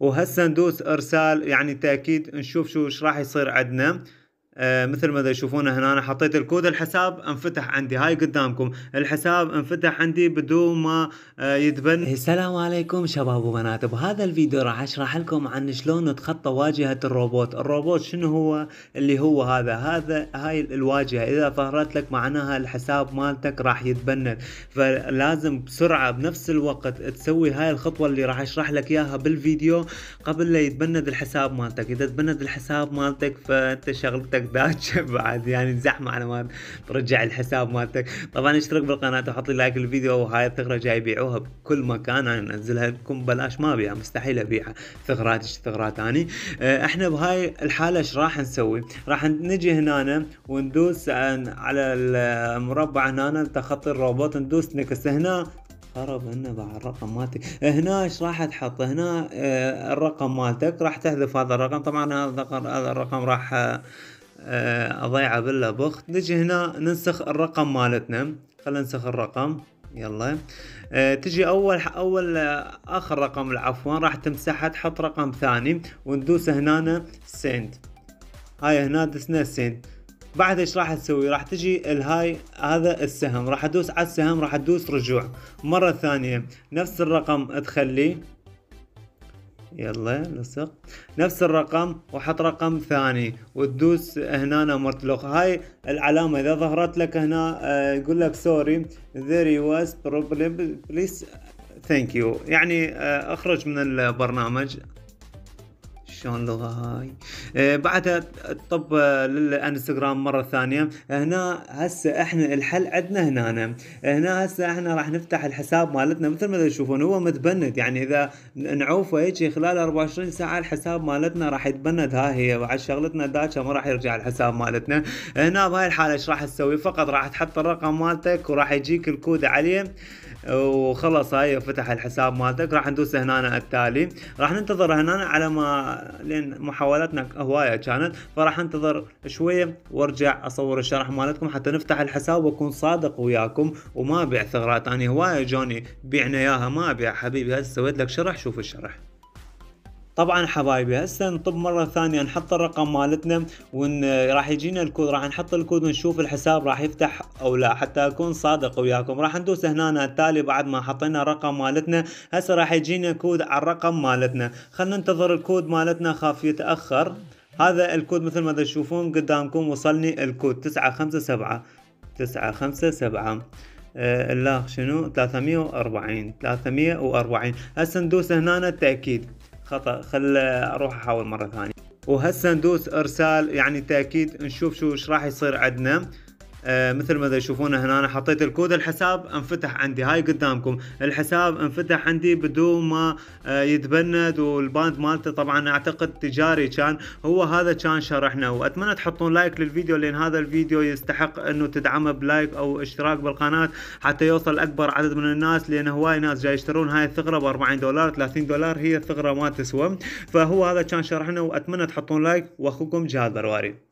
وهسه ندوس ارسال يعني تاكيد نشوف شو ايش راح يصير عندنا آه، مثل ما تشوفون هنا أنا حطيت الكود الحساب انفتح عندي هاي قدامكم الحساب انفتح عندي بدون ما آه يتبنى السلام عليكم شباب وبنات بهذا الفيديو راح اشرح لكم عن شلون نتخطى واجهة الروبوت الروبوت شنو هو اللي هو هذا هذا هاي الواجهة اذا ظهرت لك معناها الحساب مالتك راح يتبند فلازم بسرعة بنفس الوقت تسوي هاي الخطوة اللي راح اشرح لك اياها بالفيديو قبل لا يتبند الحساب مالتك اذا تبند الحساب مالتك فانت شغلتك باوتشر بعد يعني زحمه على ما ترجع الحساب مالتك طبعا اشترك بالقناه وحط لي لايك للفيديو وهاي الثغره جاي يبيعوها بكل مكان انا انزلها لكم بلاش ما ابيعها مستحيل ابيعها ثغرات ثغرات ثاني آه، احنا بهاي الحاله ايش راح نسوي؟ راح نجي هنا وندوس على المربع هنا تخطي الروبوت ندوس نكس هنا خرب هنا بعد الرقم مالتك آه، هنا ايش راح تحط هنا آه، الرقم مالتك راح تحذف هذا الرقم طبعا هذا الرقم راح آه، اضيعه بلا بخت نجي هنا ننسخ الرقم مالتنا خلينا ننسخ الرقم يلا أه تجي اول اول آه، اخر رقم عفوا راح تمسحها تحط رقم ثاني وندوس هنا سنت هاي هنا دسنا سنت بعد ايش راح تسوي راح تجي الهاي هذا السهم راح ادوس على السهم راح ادوس رجوع مره ثانيه نفس الرقم تخليه يلا لصق نفس الرقم وحط رقم ثاني وتدوس هنا مرتلق هاي العلامة اذا ظهرت لك هنا آه، يقول لك سوري there was problem please thank you يعني آه، اخرج من البرنامج شلون لغه هاي آه، بعدها طب آه، للانستغرام مره ثانيه هنا هسه احنا الحل عندنا هنا هنا هسه احنا راح نفتح الحساب مالتنا مثل ما تشوفون هو متبند يعني اذا نعوفه هيك خلال 24 ساعه الحساب مالتنا راح يتبند ها هي بعد شغلتنا داكا ما راح يرجع الحساب مالتنا هنا بهاي الحاله ايش راح تسوي فقط راح تحط الرقم مالتك وراح يجيك الكود عليه وخلص هاي فتح الحساب مالتك راح ندوس هنا التالي راح ننتظر هنا على ما لان محاولاتنا هوايه كانت فراح انتظر شويه وارجع اصور الشرح مالتكم حتى نفتح الحساب واكون صادق وياكم وما ابيع ثغرات انا هوايه جوني بيعنا اياها ما ابيع حبيبي هسه سويت لك شرح شوف الشرح طبعا حبايبي هسه نطب مره ثانيه نحط الرقم مالتنا ون راح يجينا الكود راح نحط الكود ونشوف الحساب راح يفتح او لا حتى اكون صادق وياكم راح ندوس هنا التالي بعد ما حطينا الرقم مالتنا هسه راح يجينا كود على الرقم مالتنا خلنا ننتظر الكود مالتنا خاف يتاخر هذا الكود مثل ما تشوفون قدامكم وصلني الكود تسعة خمسة سبعة تسعة خمسة سبعة آه، لا شنو 340 340 هسه ندوس هنا التأكيد خطا خل اروح احاول مره ثانيه وهسه ندوس ارسال يعني تاكيد نشوف شو ايش راح يصير عندنا آه مثل ما تشوفون هنا انا حطيت الكود الحساب انفتح عندي هاي قدامكم الحساب انفتح عندي بدون ما آه يتبند والباند مالته طبعا اعتقد تجاري كان هو هذا كان شرحنا واتمنى تحطون لايك للفيديو لان هذا الفيديو يستحق انه تدعمه بلايك او اشتراك بالقناه حتى يوصل اكبر عدد من الناس لان هواي ناس جاي يشترون هاي الثغره ب 40 دولار 30 دولار هي الثغره ما تسوى فهو هذا كان شرحنا واتمنى تحطون لايك واخوكم جهاد برواري